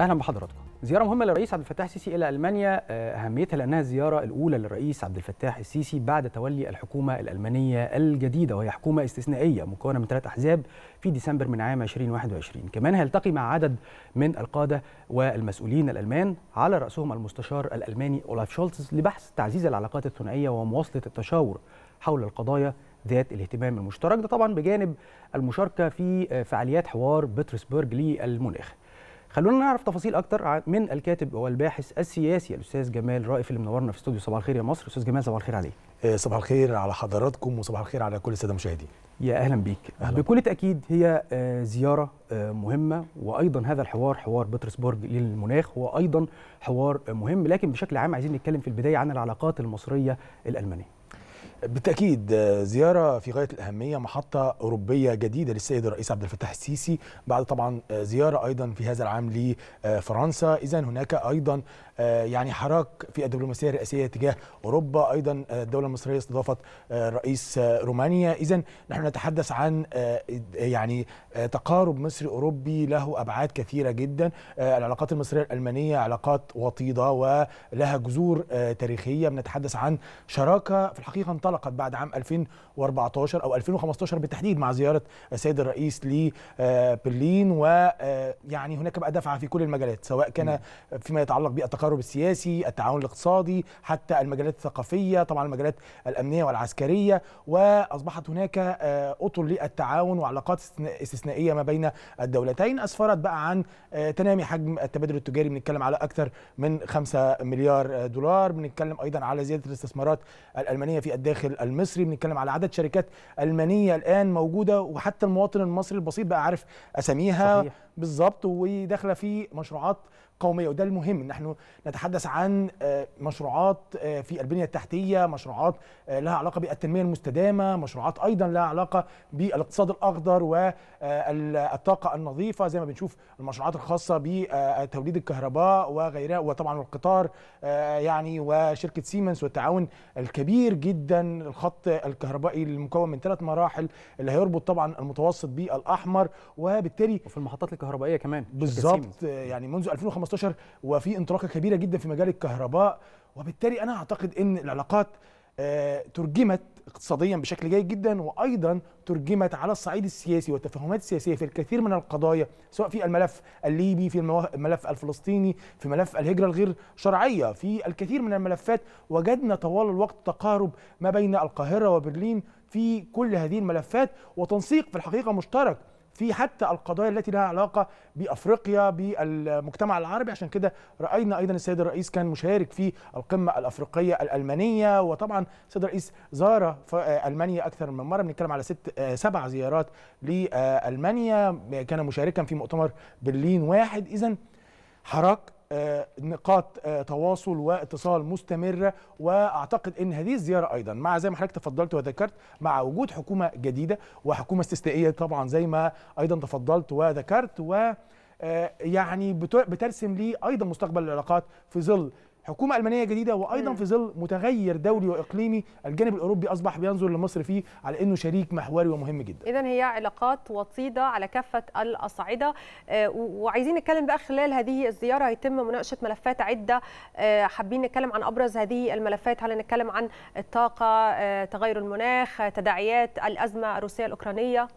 اهلا بحضراتكم زياره مهمه للرئيس عبد الفتاح السيسي الى المانيا آه، اهميتها لانها الزياره الاولى للرئيس عبد الفتاح السيسي بعد تولي الحكومه الالمانيه الجديده وهي حكومه استثنائيه مكونه من ثلاث احزاب في ديسمبر من عام 2021 كمان هيلتقي مع عدد من القاده والمسؤولين الالمان على راسهم المستشار الالماني اولاف شولتز لبحث تعزيز العلاقات الثنائيه ومواصله التشاور حول القضايا ذات الاهتمام المشترك ده طبعا بجانب المشاركه في آه، فعاليات حوار بطرسبرج للمناخ خلونا نعرف تفاصيل اكتر من الكاتب والباحث السياسي الاستاذ جمال رائف اللي منورنا في استوديو صباح الخير يا مصر استاذ جمال صباح الخير عليك آه، صباح الخير على حضراتكم وصباح الخير على كل الساده المشاهدين يا اهلا بيك أهلا. بكل تاكيد هي آه، زياره آه، مهمه وايضا هذا الحوار حوار بطرسبرج للمناخ هو ايضا حوار مهم لكن بشكل عام عايزين نتكلم في البدايه عن العلاقات المصريه الالمانيه بالتاكيد آه، زياره في غايه الاهميه محطه اوروبيه جديده للسيد الرئيس عبد الفتاح السيسي بعد طبعا آه، زياره ايضا في هذا العام لفرنسا اذا هناك ايضا آه، يعني حراك في الدبلوماسيه الرئاسيه تجاه اوروبا ايضا آه، الدوله المصريه استضافت آه، رئيس رومانيا اذا نحن نتحدث عن يعني تقارب مصري اوروبي له ابعاد كثيره جدا العلاقات المصريه الالمانيه علاقات وطيده ولها جذور تاريخيه بنتحدث عن شراكه في الحقيقه انطلقت بعد عام 2014 او 2015 بالتحديد مع زياره السيد الرئيس لبرلين ويعني هناك بقى دفعه في كل المجالات سواء كان فيما يتعلق بالتقارب التقارب السياسي التعاون الاقتصادي حتى المجالات الثقافية طبعا المجالات الأمنية والعسكرية وأصبحت هناك آه، أطل للتعاون وعلاقات استثنائية ما بين الدولتين أسفرت بقى عن آه، تنامي حجم التبادل التجاري بنتكلم على أكثر من 5 مليار دولار بنتكلم أيضا على زيادة الاستثمارات الألمانية في الداخل المصري بنتكلم على عدد شركات ألمانية الآن موجودة وحتى المواطن المصري البسيط بقى عارف أساميها بالظبط وداخلة في مشروعات قوميه وده المهم نحن نتحدث عن آه، مشروعات آه، في البنيه التحتيه مشروعات آه، لها علاقه بالتنميه المستدامه مشروعات ايضا لها علاقه بالاقتصاد الاخضر والطاقه النظيفه زي ما بنشوف المشروعات الخاصه بتوليد الكهرباء وغيرها وطبعا القطار يعني وشركه سيمنز والتعاون الكبير جدا الخط الكهربائي المكون من ثلاث مراحل اللي هيربط طبعا المتوسط بالاحمر وبالتالي وفي المحطات الكهربائيه كمان بالظبط يعني منذ 2015 2015 وفي انطلاقه كبيره جدا في مجال الكهرباء وبالتالي انا اعتقد ان العلاقات آه، ترجمت اقتصاديا بشكل جيد جدا وايضا ترجمت على الصعيد السياسي والتفاهمات السياسيه في الكثير من القضايا سواء في الملف الليبي في الملف الفلسطيني في ملف الهجره الغير شرعيه في الكثير من الملفات وجدنا طوال الوقت تقارب ما بين القاهره وبرلين في كل هذه الملفات وتنسيق في الحقيقه مشترك في حتى القضايا التي لها علاقه بافريقيا بالمجتمع العربي عشان كده راينا ايضا السيد الرئيس كان مشارك في القمه الافريقيه الالمانيه وطبعا السيد الرئيس زار المانيا اكثر من مره بنتكلم على ست آه، سبع زيارات لالمانيا كان مشاركا في مؤتمر برلين واحد اذا حراك آه، نقاط آه، تواصل واتصال مستمرة وأعتقد أن هذه الزيارة أيضا مع زي ما حضرتك تفضلت وذكرت مع وجود حكومة جديدة وحكومة استثنائية طبعا زي ما أيضا تفضلت وذكرت و آه، يعني بترسم لي ايضا مستقبل العلاقات في ظل حكومة ألمانية جديدة وأيضا في ظل متغير دولي وإقليمي الجانب الأوروبي أصبح بينظر لمصر فيه على أنه شريك محوري ومهم جدا إذا هي علاقات وطيدة على كافة الأصعدة آه، وعايزين نتكلم بقى خلال هذه الزيارة هيتم مناقشة ملفات عدة آه، حابين نتكلم عن أبرز هذه الملفات هل نتكلم عن الطاقة آه، تغير المناخ تداعيات الأزمة الروسية الأوكرانية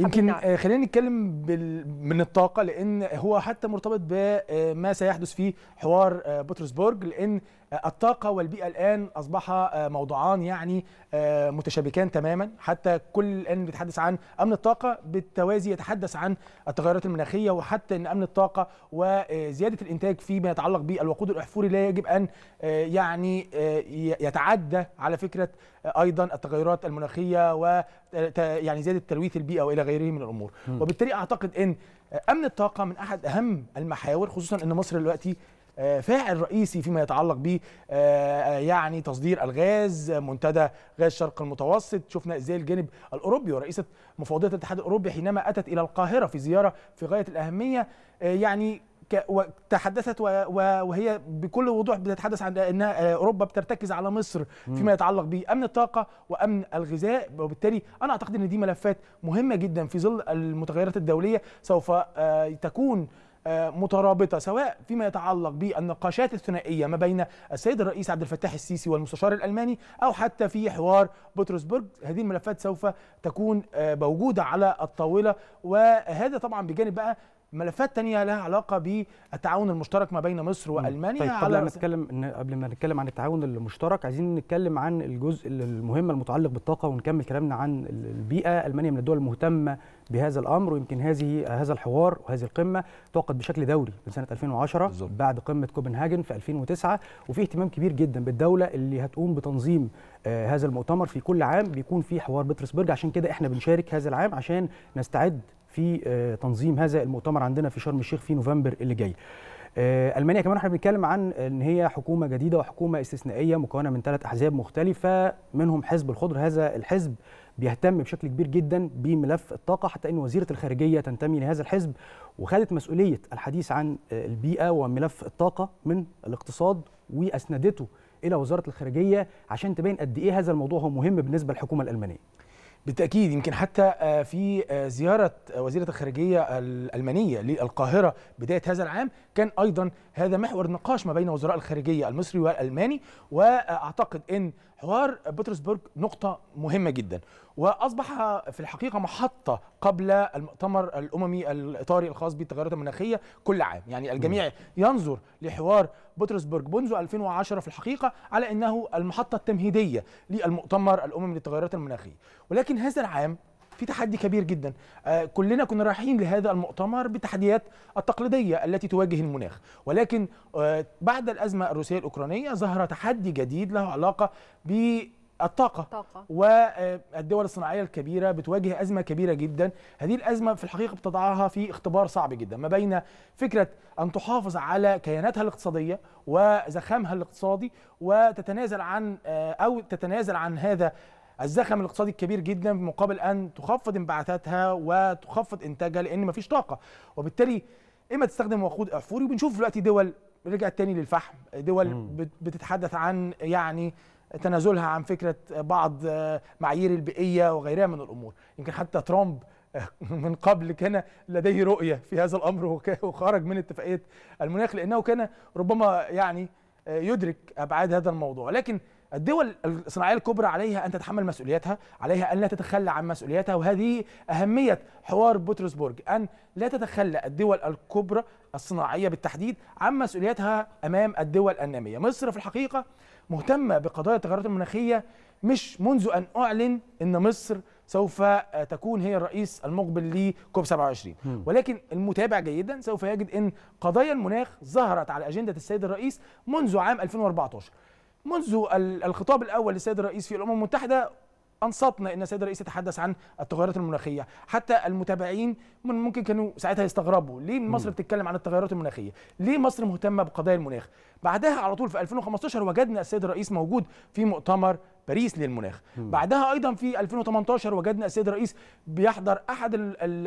يمكن نعم. آه، خلينا نتكلم بال... من الطاقه لان هو حتى مرتبط بما آه، سيحدث في حوار آه، بطرسبورج لان الطاقه والبيئه الان اصبحا موضوعان يعني متشابكان تماما حتى كل الان بيتحدث عن امن الطاقه بالتوازي يتحدث عن التغيرات المناخيه وحتى ان امن الطاقه وزياده الانتاج فيما يتعلق بالوقود الاحفوري لا يجب ان يعني يتعدى على فكره ايضا التغيرات المناخيه و يعني زياده تلويث البيئه والى غيره من الامور م. وبالتالي اعتقد ان امن الطاقه من احد اهم المحاور خصوصا ان مصر دلوقتي آه، فاعل رئيسي فيما يتعلق ب آه، آه، يعني تصدير الغاز منتدى غاز شرق المتوسط شفنا ازاي الجانب الاوروبي ورئيسه مفوضيه الاتحاد الاوروبي حينما اتت الى القاهره في زياره في غايه الاهميه يعني تحدثت وهي بكل وضوح بتتحدث عن انها آه، اوروبا بترتكز على مصر فيما يتعلق بامن الطاقه وامن الغذاء وبالتالي انا اعتقد ان دي ملفات مهمه جدا في ظل المتغيرات الدوليه سوف آه، تكون آه، مترابطه سواء فيما يتعلق بالنقاشات الثنائيه ما بين السيد الرئيس عبد الفتاح السيسي والمستشار الالماني او حتى في حوار بطرسبرج هذه الملفات سوف تكون موجوده على الطاوله وهذا طبعا بجانب بقى ملفات تانية لها علاقه بالتعاون المشترك ما بين مصر والمانيا طيب قبل ما نتكلم قبل ما نتكلم عن التعاون المشترك عايزين نتكلم عن الجزء المهم المتعلق بالطاقه ونكمل كلامنا عن البيئه المانيا من الدول المهتمه بهذا الامر ويمكن هذه هذا الحوار وهذه القمه طاقت بشكل دوري من سنه 2010 بالزبط. بعد قمه كوبنهاجن في 2009 وفي اهتمام كبير جدا بالدوله اللي هتقوم بتنظيم آه هذا المؤتمر في كل عام بيكون في حوار بترسبرج عشان كده احنا بنشارك هذا العام عشان نستعد في آه، تنظيم هذا المؤتمر عندنا في شرم الشيخ في نوفمبر اللي جاي. آه، المانيا كمان احنا بنتكلم عن ان هي حكومه جديده وحكومه استثنائيه مكونه من ثلاث احزاب مختلفه منهم حزب الخضر هذا الحزب بيهتم بشكل كبير جدا بملف الطاقه حتى ان وزيره الخارجيه تنتمي لهذا الحزب وخدت مسؤوليه الحديث عن آه، البيئه وملف الطاقه من الاقتصاد واسندته الى وزاره الخارجيه عشان تبين قد ايه هذا الموضوع هو مهم بالنسبه للحكومه الالمانيه بالتاكيد يمكن حتى آه، في آه، زياره آه، وزيره الخارجيه الالمانيه للقاهره بدايه هذا العام كان ايضا هذا محور نقاش ما بين وزراء الخارجيه المصري والالماني واعتقد ان حوار بطرسبرغ نقطه مهمه جدا واصبح في الحقيقه محطه قبل المؤتمر الاممي الاطاري الخاص بالتغيرات المناخيه كل عام يعني الجميع ينظر لحوار بطرسبرغ منذ 2010 في الحقيقه على انه المحطه التمهيديه للمؤتمر الاممي للتغيرات المناخيه ولكن هذا العام في تحدي كبير جدا آه، كلنا كنا رايحين لهذا المؤتمر بتحديات التقليديه التي تواجه المناخ ولكن آه، بعد الازمه الروسيه الاوكرانيه ظهر تحدي جديد له علاقه ب الطاقة الطاقة والدول الصناعية الكبيرة بتواجه أزمة كبيرة جدا هذه الأزمة في الحقيقة بتضعها في اختبار صعب جدا ما بين فكرة أن تحافظ على كياناتها الاقتصادية وزخامها الاقتصادي وتتنازل عن آه، أو تتنازل عن هذا الزخم الاقتصادي الكبير جدا مقابل ان تخفض انبعاثاتها وتخفض انتاجها لان مفيش طاقه وبالتالي اما تستخدم وقود احفوري وبنشوف دلوقتي دول رجعت تاني للفحم دول بتتحدث عن يعني تنازلها عن فكره بعض معايير البيئيه وغيرها من الامور يمكن حتى ترامب من قبل كان لديه رؤيه في هذا الامر وخرج من اتفاقيه المناخ لانه كان ربما يعني يدرك ابعاد هذا الموضوع لكن الدول الصناعيه الكبرى عليها ان تتحمل مسؤولياتها، عليها ان لا تتخلى عن مسؤولياتها وهذه اهميه حوار بطرسبرج ان لا تتخلى الدول الكبرى الصناعيه بالتحديد عن مسؤولياتها امام الدول الناميه، مصر في الحقيقه مهتمه بقضايا التغيرات المناخيه مش منذ ان اعلن ان مصر سوف تكون هي الرئيس المقبل لكوب 27 ولكن المتابع جيدا سوف يجد ان قضايا المناخ ظهرت على اجنده السيد الرئيس منذ عام 2014 منذ الخطاب الاول للسيد الرئيس في الامم المتحده انصتنا ان السيد الرئيس يتحدث عن التغيرات المناخيه حتى المتابعين من ممكن كانوا ساعتها يستغربوا ليه مصر بتتكلم عن التغيرات المناخيه ليه مصر مهتمه بقضايا المناخ بعدها على طول في 2015 وجدنا السيد الرئيس موجود في مؤتمر باريس للمناخ مم. بعدها ايضا في 2018 وجدنا السيد الرئيس بيحضر احد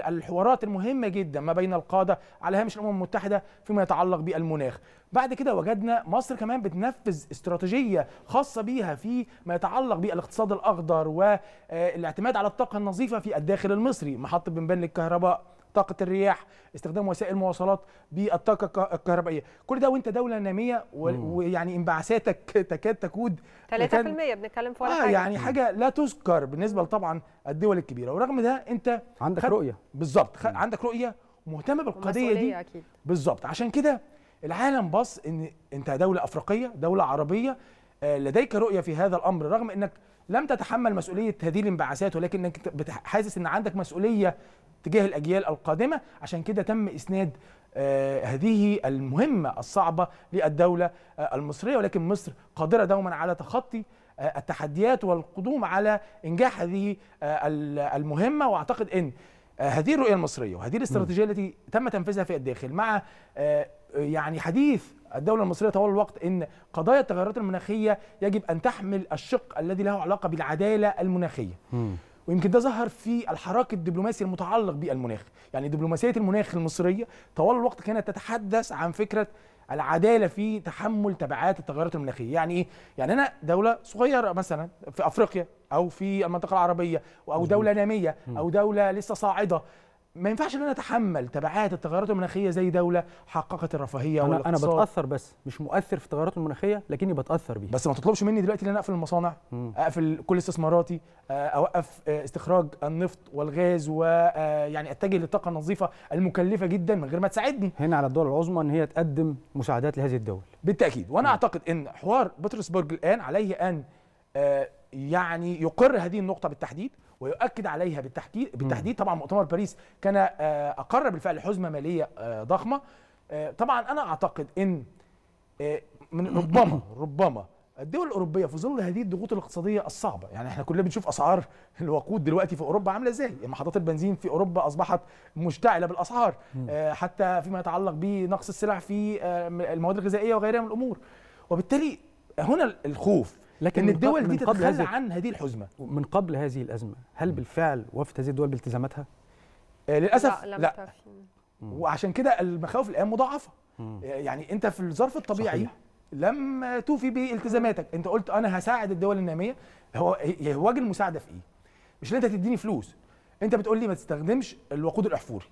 الحوارات المهمه جدا ما بين القاده على هامش الامم المتحده فيما يتعلق بالمناخ بعد كده وجدنا مصر كمان بتنفذ استراتيجيه خاصه بيها في ما يتعلق بالاقتصاد الاخضر والاعتماد على الطاقه النظيفه في الداخل المصري محطه بنبان للكهرباء طاقه الرياح استخدام وسائل المواصلات بالطاقه الكهربائيه كل ده وانت دوله ناميه ويعني انبعاثاتك تكاد تكود 3% بنتكلم في ولا آه حاجه يعني حاجه لا تذكر بالنسبه طبعا الدول الكبيره ورغم ده انت عندك خد... رؤيه بالظبط خ... عندك رؤيه مهتمه بالقضيه دي بالظبط عشان كده العالم بص ان انت دوله افريقيه دوله عربيه آه، لديك رؤيه في هذا الامر رغم انك لم تتحمل مسؤوليه هذه الانبعاثات ولكنك حاسس ان عندك مسؤوليه تجاه الاجيال القادمه عشان كده تم اسناد آه، هذه المهمه الصعبه للدوله آه، المصريه ولكن مصر قادره دوما على تخطي آه، التحديات والقدوم على انجاح هذه المهمه واعتقد ان هذه الرؤيه المصريه وهذه الاستراتيجيه التي تم تنفيذها في الداخل مع يعني حديث الدوله المصريه طوال الوقت ان قضايا التغيرات المناخيه يجب ان تحمل الشق الذي له علاقه بالعداله المناخيه م. ويمكن ده ظهر في الحراك الدبلوماسي المتعلق بالمناخ يعني دبلوماسيه المناخ المصريه طوال الوقت كانت تتحدث عن فكره العداله في تحمل تبعات التغيرات المناخيه يعني ايه يعني انا دوله صغيره مثلا في افريقيا او في المنطقه العربيه او دوله ناميه او دوله لسه صاعده ما ينفعش ان انا اتحمل تبعات التغيرات المناخيه زي دوله حققت الرفاهيه أنا والاقتصاد انا بتاثر بس مش مؤثر في التغيرات المناخيه لكني بتاثر بيها بس ما تطلبش مني دلوقتي ان انا اقفل المصانع مم. اقفل كل استثماراتي آه، اوقف آه، استخراج النفط والغاز ويعني آه، اتجه للطاقه النظيفه المكلفه جدا من غير ما تساعدني هنا على الدول العظمى ان هي تقدم مساعدات لهذه الدول بالتاكيد وانا مم. اعتقد ان حوار بطرسبرج الان عليه ان يعني يقر هذه النقطه بالتحديد ويؤكد عليها بالتحديد بالتحديد طبعا مؤتمر باريس كان آه، اقر بالفعل حزمه ماليه آه، ضخمه آه، طبعا انا اعتقد ان من ربما ربما الدول الاوروبيه في ظل هذه الضغوط الاقتصاديه الصعبه يعني احنا كلنا بنشوف اسعار الوقود دلوقتي في اوروبا عامله ازاي محطات البنزين في اوروبا اصبحت مشتعله بالاسعار حتى فيما يتعلق بنقص السلع في المواد الغذائيه وغيرها من الامور وبالتالي هنا الخوف لكن الدول دي تتخلى هذه عن هذه الحزمه من قبل هذه الازمه هل بالفعل وفت هذه الدول بالتزاماتها آه للاسف لا, لا. وعشان كده المخاوف الان مضاعفه مم. آه، يعني انت في الظرف الطبيعي صحيح. لم توفي بالتزاماتك انت قلت انا هساعد الدول الناميه هو وجه المساعده في ايه مش ان انت تديني فلوس انت بتقول لي ما تستخدمش الوقود الاحفوري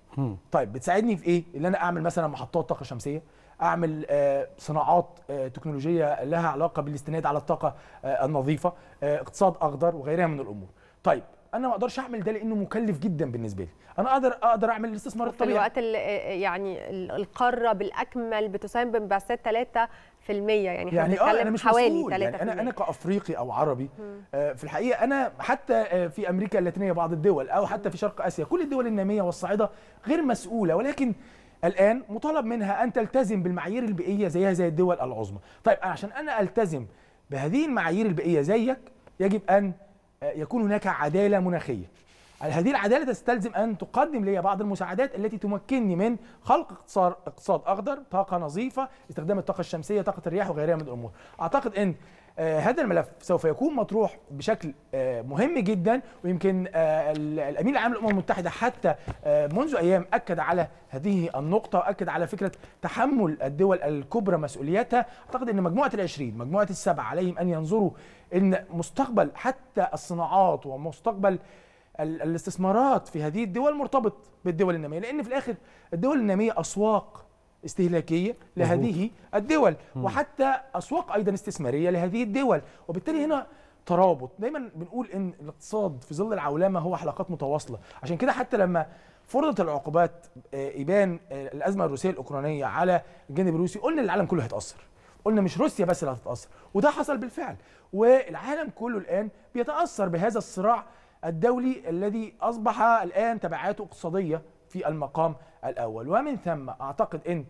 طيب بتساعدني في ايه اللي انا اعمل مثلا محطات طاقه شمسيه اعمل آه، صناعات آه، تكنولوجيه لها علاقه بالاستناد على الطاقه آه، النظيفه اقتصاد اخضر وغيرها من الامور طيب انا ما اقدرش اعمل ده لانه مكلف جدا بالنسبه لي انا اقدر اقدر اعمل الاستثمار الطبيعي في الوقت يعني القاره بالاكمل بتساهم بانبعاثات 3 يعني المية يعني, يعني آه أنا مش حوالي 3 يعني أنا أنا كأفريقي أو عربي آه في الحقيقة أنا حتى في أمريكا اللاتينية بعض الدول أو حتى في شرق آسيا كل الدول النامية والصاعدة غير مسؤولة ولكن الآن مطالب منها أن تلتزم بالمعايير البيئية زيها زي الدول العظمى طيب عشان أنا ألتزم بهذه المعايير البيئية زيك يجب أن آه، يكون هناك عدالة مناخية هذه العداله تستلزم ان تقدم لي بعض المساعدات التي تمكنني من خلق اقتصاد اقتصاد اخضر، طاقه نظيفه، استخدام الطاقه الشمسيه، طاقه الرياح وغيرها من الامور. اعتقد ان آه، هذا الملف سوف يكون مطروح بشكل آه، مهم جدا ويمكن آه، الامين العام للامم المتحده حتى منذ ايام اكد على هذه النقطه واكد على فكره تحمل الدول الكبرى مسؤولياتها اعتقد ان مجموعه العشرين مجموعه السبع عليهم ان ينظروا ان مستقبل حتى الصناعات ومستقبل الاستثمارات في هذه الدول مرتبط بالدول الناميه لان في الاخر الدول الناميه اسواق استهلاكيه لهذه الدول وحتى اسواق ايضا استثماريه لهذه الدول وبالتالي هنا ترابط دايما بنقول ان الاقتصاد في ظل العولمه هو حلقات متواصله عشان كده حتى لما فرضت العقوبات آه، يبان آه، الازمه الروسيه الاوكرانيه على الجانب الروسي قلنا العالم كله هيتاثر قلنا مش روسيا بس اللي هتتاثر وده حصل بالفعل والعالم كله الان بيتاثر بهذا الصراع الدولي الذي اصبح الان تبعاته اقتصاديه في المقام الاول ومن ثم اعتقد ان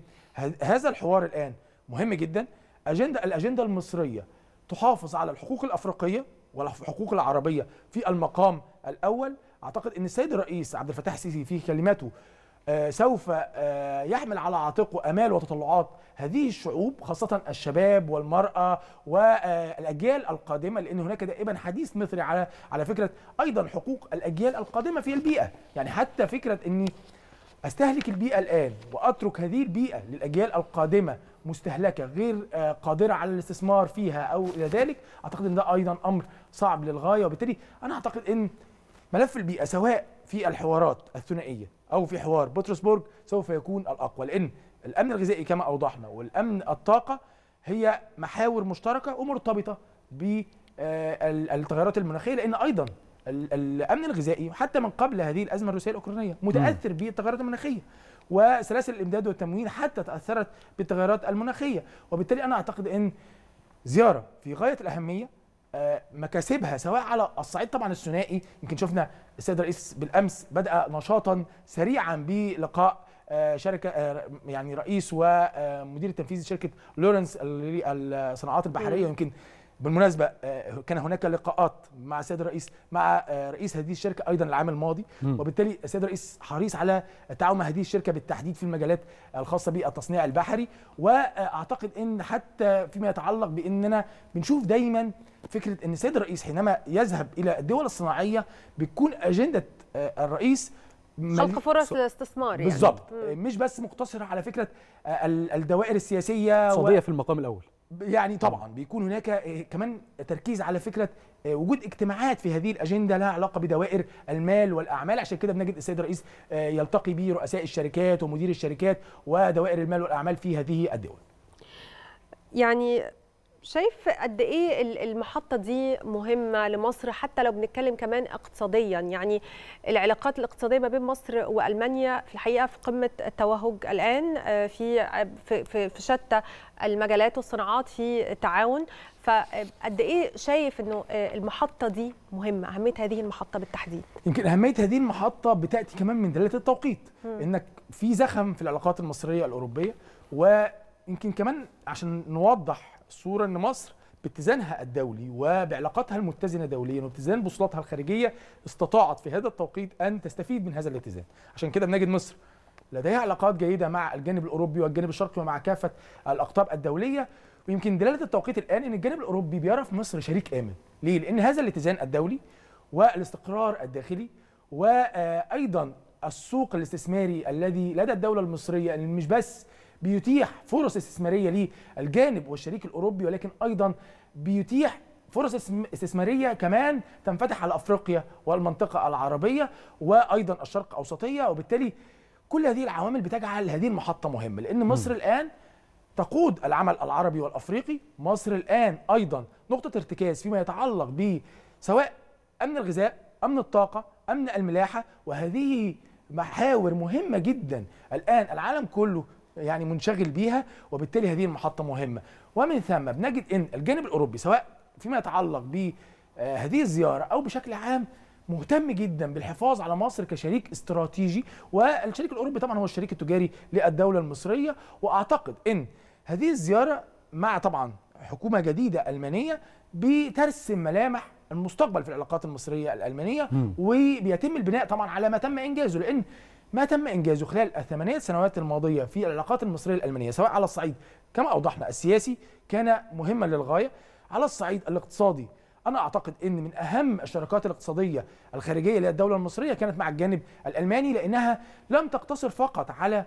هذا الحوار الان مهم جدا اجنده الاجنده المصريه تحافظ على الحقوق الافريقيه والحقوق العربيه في المقام الاول اعتقد ان السيد الرئيس عبد الفتاح السيسي في كلماته آه، سوف آه، يحمل على عاتقه امال وتطلعات هذه الشعوب خاصه الشباب والمراه والاجيال القادمه لان هناك دائما حديث مثري على على فكره ايضا حقوق الاجيال القادمه في البيئه يعني حتى فكره اني استهلك البيئه الان واترك هذه البيئه للاجيال القادمه مستهلكه غير آه، قادره على الاستثمار فيها او الى ذلك اعتقد ان ده ايضا امر صعب للغايه وبالتالي انا اعتقد ان ملف البيئه سواء في الحوارات الثنائيه او في حوار بطرسبورغ سوف يكون الاقوى لان الامن الغذائي كما اوضحنا والامن الطاقه هي محاور مشتركه ومرتبطه بالتغيرات المناخيه لان ايضا الامن الغذائي حتى من قبل هذه الازمه الروسيه الاوكرانيه متاثر بالتغيرات المناخيه وسلاسل الامداد والتموين حتى تاثرت بالتغيرات المناخيه وبالتالي انا اعتقد ان زياره في غايه الاهميه آه، مكاسبها سواء على الصعيد طبعا الثنائي يمكن شفنا السيد الرئيس بالامس بدا نشاطا سريعا بلقاء آه، شركه آه، يعني رئيس ومدير التنفيذي شركه لورنس للصناعات البحريه يمكن بالمناسبه آه، كان هناك لقاءات مع السيد الرئيس مع آه، رئيس هذه الشركه ايضا العام الماضي م. وبالتالي السيد الرئيس حريص على تعاون هذه الشركه بالتحديد في المجالات الخاصه بالتصنيع البحري واعتقد ان حتى فيما يتعلق باننا بنشوف دايما فكره ان السيد الرئيس حينما يذهب الى الدول الصناعيه بتكون اجنده آه، الرئيس خلق فرص للاستثمار يعني بالظبط مش بس مقتصره على فكره الدوائر السياسيه اقتصاديه و... في المقام الاول يعني طبعا بيكون هناك آه، كمان تركيز على فكره آه، وجود اجتماعات في هذه الاجنده لها علاقه بدوائر المال والاعمال عشان كده بنجد السيد الرئيس آه، يلتقي برؤساء الشركات ومدير الشركات ودوائر المال والاعمال في هذه الدول يعني شايف قد ايه المحطه دي مهمه لمصر حتى لو بنتكلم كمان اقتصاديا يعني العلاقات الاقتصاديه ما بين مصر والمانيا في الحقيقه في قمه التوهج الان آه، في في في شتى المجالات والصناعات في تعاون فقد ايه شايف انه آه، المحطه دي مهمه اهميه هذه المحطه بالتحديد يمكن اهميه هذه المحطه بتاتي كمان من دلاله التوقيت م. انك في زخم في العلاقات المصريه الاوروبيه و يمكن كمان عشان نوضح الصوره أن مصر باتزانها الدولي وبعلاقاتها المتزنه دوليا وباتزان بوصلاتها الخارجيه استطاعت في هذا التوقيت ان تستفيد من هذا الاتزان عشان كده بنجد مصر لديها علاقات جيده مع الجانب الاوروبي والجانب الشرقي ومع كافه الاقطاب الدوليه ويمكن دلاله التوقيت الان ان الجانب الاوروبي بيرى في مصر شريك امن ليه لان هذا الاتزان الدولي والاستقرار الداخلي وايضا السوق الاستثماري الذي لدى الدوله المصريه يعني مش بس بيتيح فرص استثماريه للجانب والشريك الاوروبي ولكن ايضا بيتيح فرص استثماريه كمان تنفتح على افريقيا والمنطقه العربيه وايضا الشرق اوسطيه وبالتالي كل هذه العوامل بتجعل هذه المحطه مهمه لان مصر م. الان تقود العمل العربي والافريقي مصر الان ايضا نقطه ارتكاز فيما يتعلق ب سواء امن الغذاء امن الطاقه امن الملاحه وهذه محاور مهمه جدا الان العالم كله يعني منشغل بيها وبالتالي هذه المحطة مهمة ومن ثم بنجد أن الجانب الأوروبي سواء فيما يتعلق بهذه آه، الزيارة أو بشكل عام مهتم جدا بالحفاظ على مصر كشريك استراتيجي والشريك الأوروبي طبعا هو الشريك التجاري للدولة المصرية وأعتقد أن هذه الزيارة مع طبعا حكومة جديدة ألمانية بترسم ملامح المستقبل في العلاقات المصرية الألمانية م. وبيتم البناء طبعا على ما تم إنجازه لأن ما تم انجازه خلال الثمانيه سنوات الماضيه في العلاقات المصريه الالمانيه سواء على الصعيد كما اوضحنا السياسي كان مهما للغايه على الصعيد الاقتصادي انا اعتقد ان من اهم الشراكات الاقتصاديه الخارجيه للدوله المصريه كانت مع الجانب الالماني لانها لم تقتصر فقط على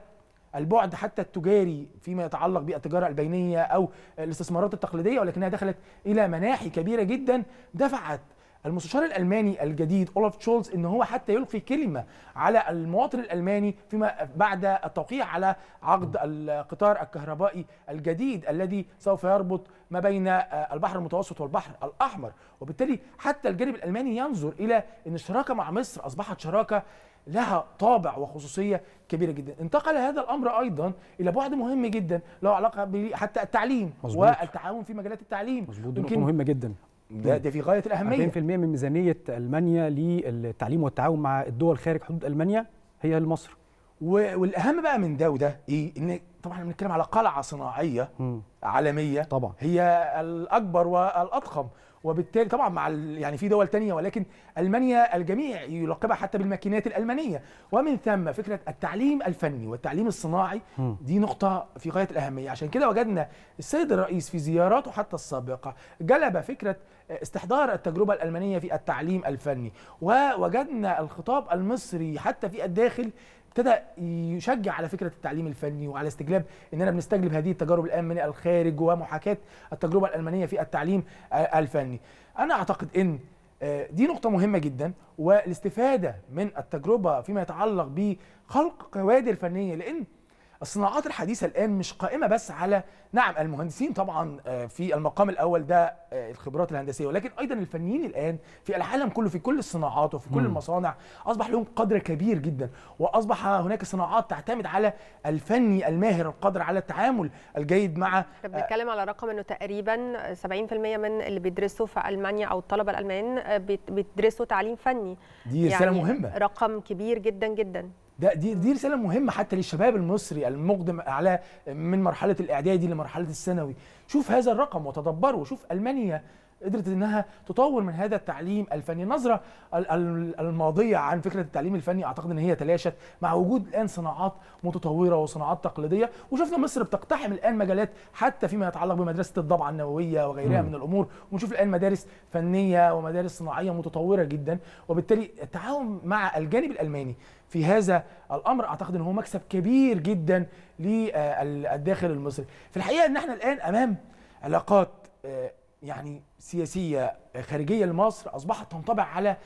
البعد حتى التجاري فيما يتعلق بالتجاره البينيه او الاستثمارات التقليديه ولكنها دخلت الى مناحي كبيره جدا دفعت المستشار الالماني الجديد اولف شولز ان هو حتى يلقي كلمه على المواطن الالماني فيما بعد التوقيع على عقد القطار الكهربائي الجديد الذي سوف يربط ما بين آه، البحر المتوسط والبحر الاحمر وبالتالي حتى الجانب الالماني ينظر الى ان الشراكه مع مصر اصبحت شراكه لها طابع وخصوصيه كبيره جدا انتقل هذا الامر ايضا الى بعد مهم جدا له علاقه حتى التعليم مزبوط. والتعاون في مجالات التعليم مظبوط مهمه جدا ده ده في غايه الاهميه 40% من ميزانيه المانيا للتعليم والتعاون مع الدول خارج حدود المانيا هي لمصر والاهم بقى من ده وده ايه ان طبعا احنا بنتكلم على قلعه صناعيه م. عالميه طبعا هي الاكبر والاضخم وبالتالي طبعا مع يعني في دول تانية ولكن المانيا الجميع يلقبها حتى بالماكينات الالمانيه ومن ثم فكره التعليم الفني والتعليم الصناعي دي نقطه في غايه الاهميه عشان كده وجدنا السيد الرئيس في زياراته حتى السابقه جلب فكره استحضار التجربه الالمانيه في التعليم الفني ووجدنا الخطاب المصري حتى في الداخل ابتدى يشجع على فكره التعليم الفني وعلى استجلاب اننا بنستجلب هذه التجارب الان من الخارج ومحاكاه التجربه الالمانيه في التعليم آه، الفني انا اعتقد ان آه، دي نقطة مهمة جدا والاستفادة من التجربة فيما يتعلق بخلق كوادر فنية لأن الصناعات الحديثه الان مش قائمه بس على نعم المهندسين طبعا آه، في المقام الاول ده آه، الخبرات الهندسيه ولكن ايضا الفنيين الان في العالم كله في كل الصناعات وفي كل المصانع اصبح لهم قدر كبير جدا واصبح هناك صناعات تعتمد على الفني الماهر القادر على التعامل الجيد مع آه، احنا بنتكلم على رقم انه تقريبا 70% من اللي بيدرسوا في المانيا او الطلبه الالمان بيدرسوا تعليم فني دي رساله يعني مهمه رقم كبير جدا جدا ده دي دي رساله مهمه حتى للشباب المصري المقدم على من مرحله الاعدادي لمرحله الثانوي شوف هذا الرقم وتدبره وشوف المانيا قدرت انها تطور من هذا التعليم الفني النظره الماضيه عن فكره التعليم الفني اعتقد ان هي تلاشت مع وجود الان صناعات متطوره وصناعات تقليديه وشفنا مصر بتقتحم الان مجالات حتى فيما يتعلق بمدرسه الضبعه النوويه وغيرها م. من الامور ونشوف الان مدارس فنيه ومدارس صناعيه متطوره جدا وبالتالي التعاون مع الجانب الالماني في هذا الامر اعتقد ان هو مكسب كبير جدا للداخل المصري في الحقيقه ان احنا الان امام علاقات آه، يعني سياسيه خارجيه لمصر اصبحت تنطبع على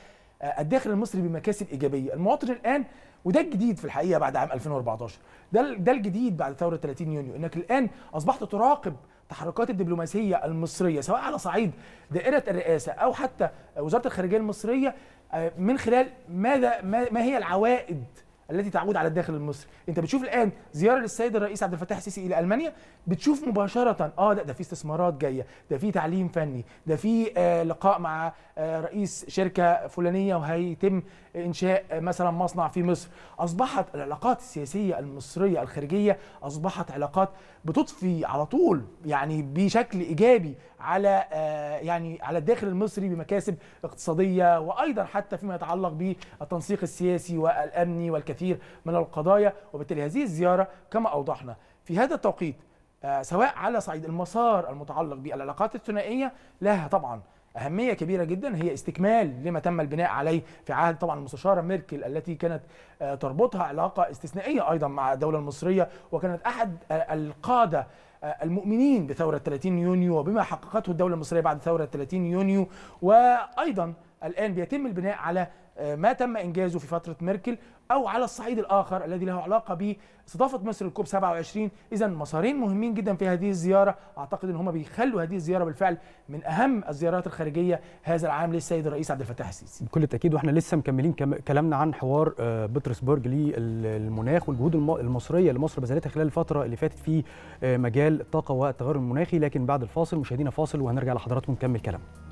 آه، الداخل المصري بمكاسب ايجابيه المواطن الان وده الجديد في الحقيقه بعد عام 2014 ده ده الجديد بعد ثوره 30 يونيو انك الان اصبحت تراقب تحركات الدبلوماسيه المصريه سواء على صعيد دائره الرئاسه او حتى وزاره الخارجيه المصريه آه، من خلال ماذا ما هي العوائد التي تعود على الداخل المصري انت بتشوف الان زياره للسيد الرئيس عبد الفتاح السيسي الى المانيا بتشوف مباشره اه ده, ده في استثمارات جايه ده في تعليم فني ده في آه لقاء مع آه رئيس شركه فلانيه وهيتم انشاء آه مثلا مصنع في مصر اصبحت العلاقات السياسيه المصريه الخارجيه اصبحت علاقات بتضفي على طول يعني بشكل ايجابي على آه، يعني على الداخل المصري بمكاسب اقتصاديه وايضا حتى فيما يتعلق بالتنسيق السياسي والامني والكثير الكثير من القضايا وبالتالي هذه الزيارة كما أوضحنا في هذا التوقيت آه، سواء على صعيد المسار المتعلق بالعلاقات الثنائية لها طبعا أهمية كبيرة جدا هي استكمال لما تم البناء عليه في عهد طبعا المستشارة ميركل التي كانت آه، تربطها علاقة استثنائية أيضا مع الدولة المصرية وكانت أحد آه، القادة المؤمنين بثورة 30 يونيو وبما حققته الدولة المصرية بعد ثورة 30 يونيو وأيضا الآن بيتم البناء على آه، ما تم انجازه في فتره ميركل او على الصعيد الاخر الذي له علاقه باستضافه مصر الكوب 27 اذا مسارين مهمين جدا في هذه الزياره اعتقد ان هم بيخلوا هذه الزياره بالفعل من اهم الزيارات الخارجيه هذا العام للسيد الرئيس عبد الفتاح السيسي بكل تاكيد واحنا لسه مكملين كلامنا عن حوار آه، بطرسبرج للمناخ والجهود المصريه اللي مصر بذلتها خلال الفتره اللي فاتت في آه، مجال الطاقه والتغير المناخي لكن بعد الفاصل مشاهدينا فاصل وهنرجع لحضراتكم نكمل كلامنا